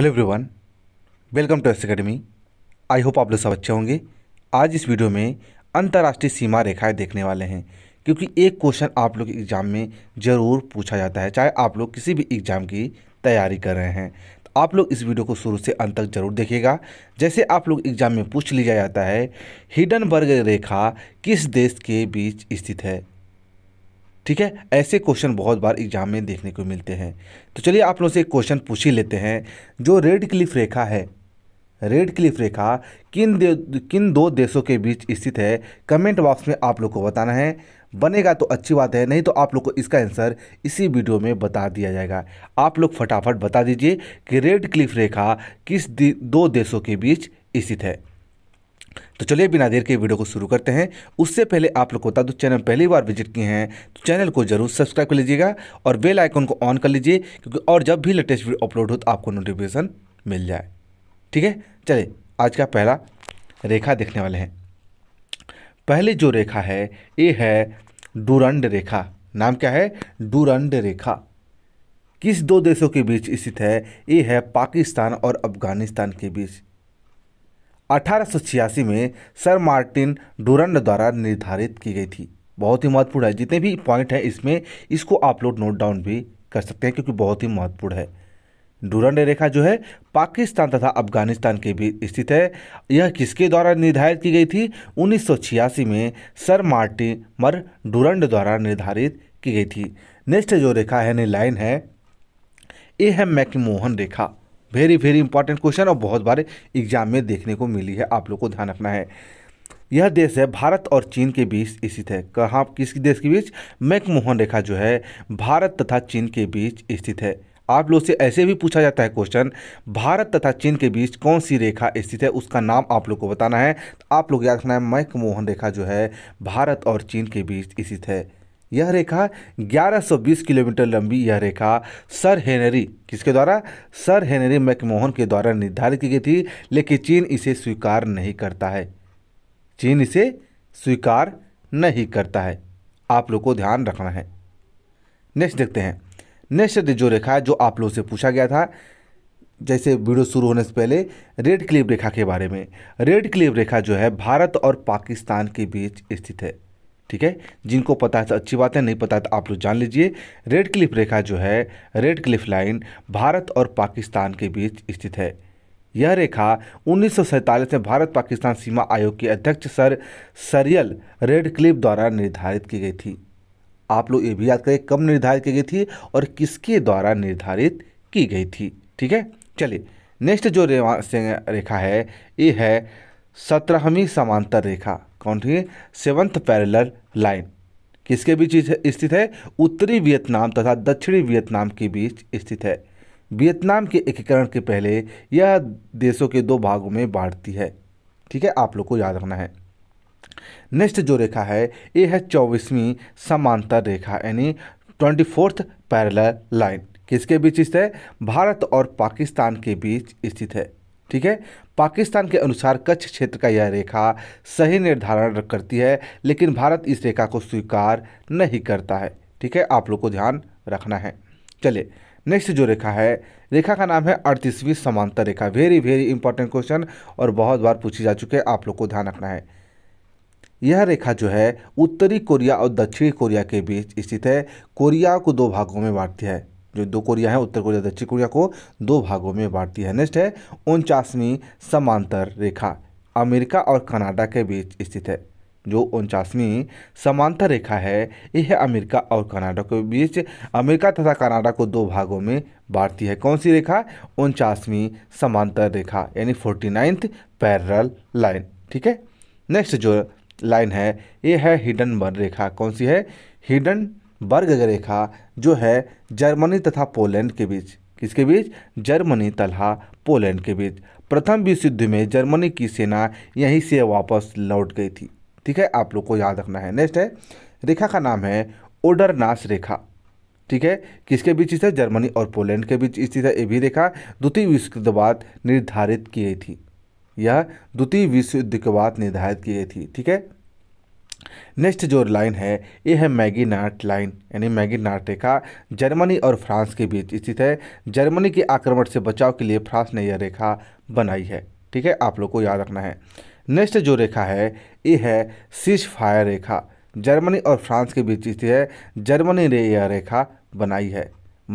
hello everyone welcome to S academy I hope आप लोग सब अच्छे होंगे आज इस वीडियो में अंतर्राष्ट्रीय सीमा रेखाएं देखने वाले हैं क्योंकि एक क्वेश्चन आप लोग एग्ज़ाम में ज़रूर पूछा जाता है चाहे आप लोग किसी भी एग्ज़ाम की तैयारी कर रहे हैं तो आप लोग इस वीडियो को शुरू से अंत तक जरूर देखिएगा जैसे आप लोग एग्ज़ाम में पूछ लिया जाता है हिडनबर्ग रेखा किस देश के बीच स्थित है ठीक है ऐसे क्वेश्चन बहुत बार एग्जाम में देखने को मिलते हैं तो चलिए आप लोगों से एक क्वेश्चन पूछ ही लेते हैं जो रेड क्लिफ रेखा है रेड क्लिफ रेखा किन दे किन दो देशों के बीच स्थित है कमेंट बॉक्स में आप लोग को बताना है बनेगा तो अच्छी बात है नहीं तो आप लोग को इसका आंसर इसी वीडियो में बता दिया जाएगा आप लोग फटाफट बता दीजिए कि रेड क्लिफ रेखा किस दो देशों के बीच स्थित है तो चलिए बिना देर के वीडियो को शुरू करते हैं उससे पहले आप लोग को बता दो चैनल पहली बार विजिट किए हैं तो चैनल को जरूर सब्सक्राइब कर लीजिएगा और बेल आइकन को ऑन कर लीजिए क्योंकि और जब भी लेटेस्ट वीडियो अपलोड हो तो आपको नोटिफिकेशन मिल जाए ठीक है चलिए आज का पहला रेखा देखने वाले हैं पहली जो रेखा है ये है डूरंड रेखा नाम क्या है डूरंड रेखा किस दो देशों के बीच स्थित है ये है पाकिस्तान और अफगानिस्तान के बीच अठारह में सर मार्टिन डोरंड द्वारा निर्धारित की गई थी बहुत ही महत्वपूर्ण है जितने भी पॉइंट हैं इसमें इसको आप लोग नोट डाउन भी कर सकते हैं क्योंकि बहुत ही महत्वपूर्ण है डूरंड रेखा जो है पाकिस्तान तथा अफगानिस्तान के बीच स्थित है यह किसके द्वारा निर्धारित की गई थी उन्नीस में सर मार्टिन मर डूरंड द्वारा निर्धारित की गई थी नेक्स्ट जो रेखा है ने लाइन है ए है मैकमोहन रेखा वेरी वेरी इंपॉर्टेंट क्वेश्चन और बहुत बार एग्जाम में देखने को मिली है आप लोग को ध्यान रखना है यह देश है भारत और चीन के बीच स्थित है कहाँ किस देश के बीच मैकमोहन रेखा जो है भारत तथा चीन के बीच स्थित है आप लोग से ऐसे भी पूछा जाता है क्वेश्चन भारत तथा चीन के बीच कौन सी रेखा स्थित है उसका नाम आप लोग को बताना है तो आप लोग याद रखना है मैकमोहन रेखा जो है भारत और चीन के बीच स्थित है यह रेखा 1120 किलोमीटर लंबी यह रेखा सर हेनरी किसके द्वारा सर हेनरी मैकमोहन के द्वारा निर्धारित की गई थी लेकिन चीन इसे स्वीकार नहीं करता है चीन इसे स्वीकार नहीं करता है आप लोग को ध्यान रखना है नेक्स्ट देखते हैं नेक्स्ट जो रेखा है जो आप लोगों से पूछा गया था जैसे वीडियो शुरू होने से पहले रेड क्लिप रेखा के बारे में रेड क्लिप रेखा जो है भारत और पाकिस्तान के बीच स्थित है ठीक है जिनको पता है तो अच्छी बात है नहीं पता है तो आप लोग जान लीजिए रेड क्लिफ रेखा जो है रेड क्लिफ लाइन भारत और पाकिस्तान के बीच स्थित है यह रेखा उन्नीस में भारत पाकिस्तान सीमा आयोग के अध्यक्ष सर सरियल रेड क्लिफ द्वारा निर्धारित की गई थी आप लोग ये भी याद करें कब निर्धारित की गई थी और किसके द्वारा निर्धारित की गई थी ठीक है चलिए नेक्स्ट जो रेखा है ये है सत्रहवीं समांतर रेखा कौन थी सेवंथ पैरेलर लाइन किसके बीच स्थित है उत्तरी वियतनाम तथा दक्षिणी वियतनाम के बीच स्थित है वियतनाम के एकीकरण के पहले यह देशों के दो भागों में बांटती है ठीक है आप लोग को याद रखना है नेक्स्ट जो रेखा है यह है चौबीसवीं समांतर रेखा यानी ट्वेंटी फोर्थ पैरल लाइन किसके बीच स्थित है भारत और पाकिस्तान के बीच स्थित है ठीक है पाकिस्तान के अनुसार कच्छ क्षेत्र का यह रेखा सही निर्धारण करती है लेकिन भारत इस रेखा को स्वीकार नहीं करता है ठीक है आप लोग को ध्यान रखना है चलिए नेक्स्ट जो रेखा है रेखा का नाम है अड़तीसवीं समांतर रेखा वेरी वेरी इंपॉर्टेंट क्वेश्चन और बहुत बार पूछी जा चुके हैं आप लोग को ध्यान रखना है यह रेखा जो है उत्तरी कोरिया और दक्षिणी कोरिया के बीच स्थित है कोरिया को दो भागों में बांटती है जो दो कोरिया है उत्तर कोरिया दक्षिण कोरिया को दो भागों में बांटती है नेक्स्ट है उनचासवीं समांतर रेखा अमेरिका और कनाडा के बीच स्थित है जो उनचासवीं समांतर रेखा है यह अमेरिका और कनाडा के बीच अमेरिका तथा कनाडा को दो भागों में बांटती है कौन सी रेखा उनचासवीं समांतर रेखा यानी फोर्टी नाइन्थ पैरल लाइन ठीक है नेक्स्ट जो लाइन है ये है हिडन बर्न रेखा कौन सी है हिडन वर्ग रेखा जो है जर्मनी तथा पोलैंड के बीच किसके बीच जर्मनी तथा पोलैंड के बीच प्रथम विश्व युद्ध में जर्मनी की सेना यहीं से वापस लौट गई थी ठीक है आप लोग को याद रखना है नेक्स्ट है रेखा का नाम है ओडरनास रेखा ठीक है किसके बीच स्थित है जर्मनी और पोलैंड के बीच स्थित है ये भी रेखा द्वितीय विश्व युद्ध के बाद निर्धारित की गई थी यह द्वितीय विश्व युद्ध के बाद निर्धारित की गई थी ठीक है नेक्स्ट जो लाइन है ये है मैगी नाट लाइन यानी मैगी नाट रेखा जर्मनी और फ्रांस के बीच स्थित है जर्मनी के आक्रमण से बचाव के लिए फ्रांस ने यह रेखा बनाई है ठीक है आप लोग को याद रखना है नेक्स्ट जो रेखा है ये है सीज फायर रेखा जर्मनी और फ्रांस के बीच स्थित है जर्मनी ने यह रेखा बनाई है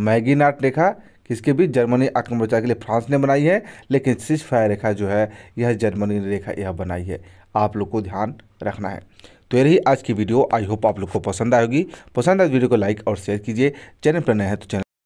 मैगी नाट रेखा किसके बीच जर्मनी आक्रमण बचाव के लिए फ्रांस ने बनाई है लेकिन सीज फायर रेखा जो है यह जर्मनी ने रेखा यह बनाई है आप लोग को ध्यान रखना है तो ये रही आज की वीडियो आई होप आप लोग को पसंद आएगी पसंद आए वीडियो को लाइक और शेयर कीजिए चैनल पर नए हैं तो चैनल